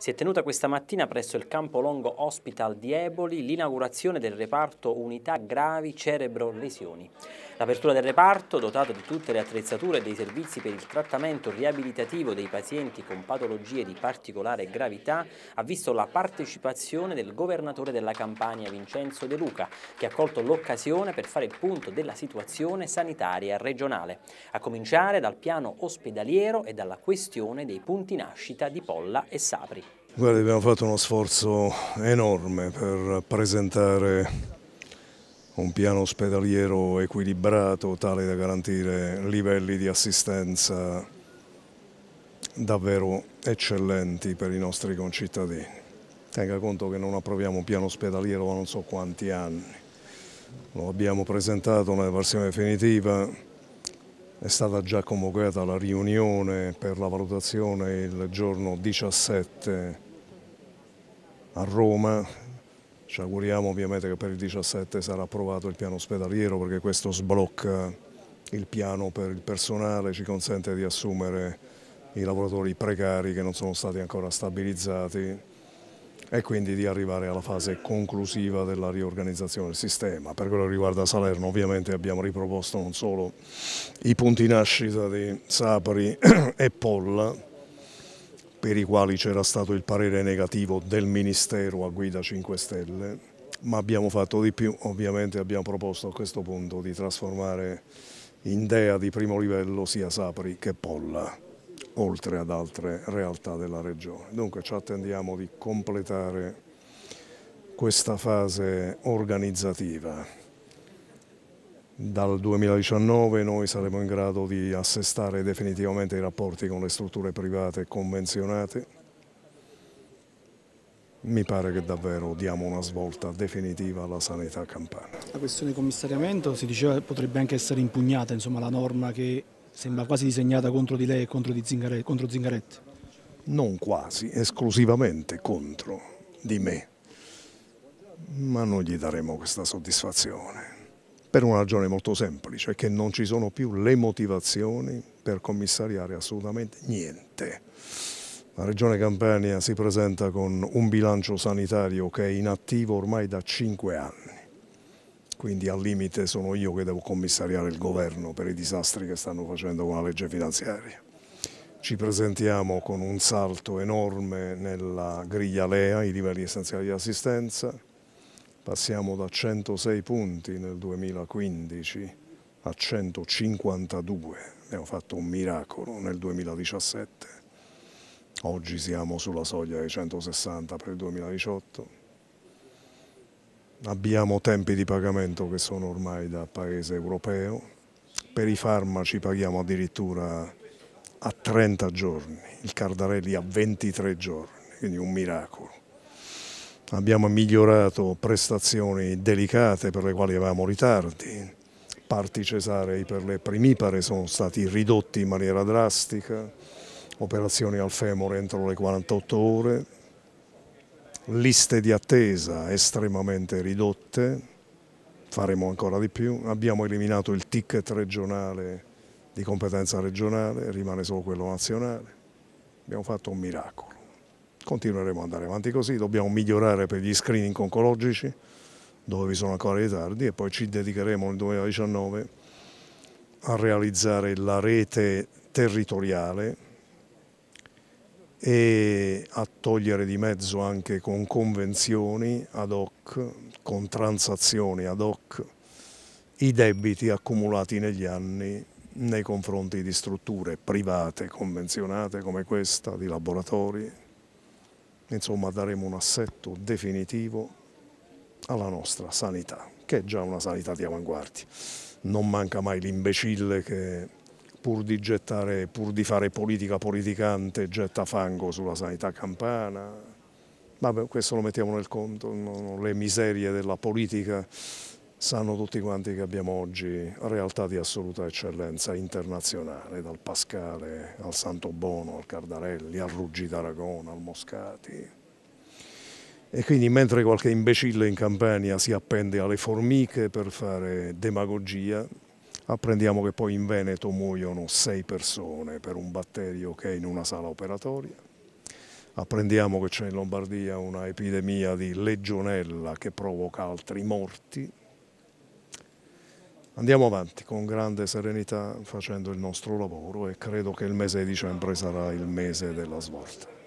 Si è tenuta questa mattina presso il Campolongo Hospital di Eboli l'inaugurazione del reparto Unità Gravi Cerebro Lesioni. L'apertura del reparto, dotato di tutte le attrezzature e dei servizi per il trattamento riabilitativo dei pazienti con patologie di particolare gravità, ha visto la partecipazione del governatore della Campania Vincenzo De Luca, che ha colto l'occasione per fare il punto della situazione sanitaria regionale, a cominciare dal piano ospedaliero e dalla questione dei punti nascita di Polla e Sapri. Guarda, abbiamo fatto uno sforzo enorme per presentare un piano ospedaliero equilibrato tale da garantire livelli di assistenza davvero eccellenti per i nostri concittadini. Tenga conto che non approviamo un piano ospedaliero da non so quanti anni. Lo abbiamo presentato nella versione definitiva, è stata già convocata la riunione per la valutazione il giorno 17 a Roma. Ci auguriamo ovviamente che per il 17 sarà approvato il piano ospedaliero perché questo sblocca il piano per il personale, ci consente di assumere i lavoratori precari che non sono stati ancora stabilizzati e quindi di arrivare alla fase conclusiva della riorganizzazione del sistema. Per quello che riguarda Salerno ovviamente abbiamo riproposto non solo i punti nascita di Sapri e Polla, per i quali c'era stato il parere negativo del Ministero a guida 5 Stelle, ma abbiamo fatto di più, ovviamente abbiamo proposto a questo punto di trasformare in DEA di primo livello sia Sapri che Polla, oltre ad altre realtà della regione. Dunque ci attendiamo di completare questa fase organizzativa. Dal 2019 noi saremo in grado di assestare definitivamente i rapporti con le strutture private convenzionate. Mi pare che davvero diamo una svolta definitiva alla sanità campana. La questione del commissariamento si diceva potrebbe anche essere impugnata, insomma la norma che sembra quasi disegnata contro di lei e contro, Zingaretti, contro Zingaretti. Non quasi, esclusivamente contro di me, ma non gli daremo questa soddisfazione per una ragione molto semplice, che non ci sono più le motivazioni per commissariare assolutamente niente. La Regione Campania si presenta con un bilancio sanitario che è inattivo ormai da cinque anni, quindi al limite sono io che devo commissariare il governo per i disastri che stanno facendo con la legge finanziaria. Ci presentiamo con un salto enorme nella griglia LEA, i livelli essenziali di assistenza, Passiamo da 106 punti nel 2015 a 152, abbiamo fatto un miracolo nel 2017. Oggi siamo sulla soglia dei 160 per il 2018. Abbiamo tempi di pagamento che sono ormai da paese europeo. Per i farmaci paghiamo addirittura a 30 giorni, il Cardarelli a 23 giorni, quindi un miracolo abbiamo migliorato prestazioni delicate per le quali avevamo ritardi, parti cesarei per le primipare sono stati ridotti in maniera drastica, operazioni al femore entro le 48 ore, liste di attesa estremamente ridotte, faremo ancora di più, abbiamo eliminato il ticket regionale di competenza regionale, rimane solo quello nazionale, abbiamo fatto un miracolo continueremo ad andare avanti così, dobbiamo migliorare per gli screening oncologici dove vi sono ancora ritardi e poi ci dedicheremo nel 2019 a realizzare la rete territoriale e a togliere di mezzo anche con convenzioni ad hoc, con transazioni ad hoc, i debiti accumulati negli anni nei confronti di strutture private convenzionate come questa, di laboratori, insomma daremo un assetto definitivo alla nostra sanità, che è già una sanità di avanguardia. Non manca mai l'imbecille che pur di, gettare, pur di fare politica politicante getta fango sulla sanità campana. Vabbè, questo lo mettiamo nel conto, no? le miserie della politica sanno tutti quanti che abbiamo oggi realtà di assoluta eccellenza internazionale, dal Pascale al Santo Bono, al Cardarelli, al Ruggi d'Aragona, al Moscati. E quindi mentre qualche imbecille in Campania si appende alle formiche per fare demagogia, apprendiamo che poi in Veneto muoiono sei persone per un batterio che è in una sala operatoria. Apprendiamo che c'è in Lombardia una epidemia di legionella che provoca altri morti Andiamo avanti con grande serenità facendo il nostro lavoro e credo che il mese di dicembre sarà il mese della svolta.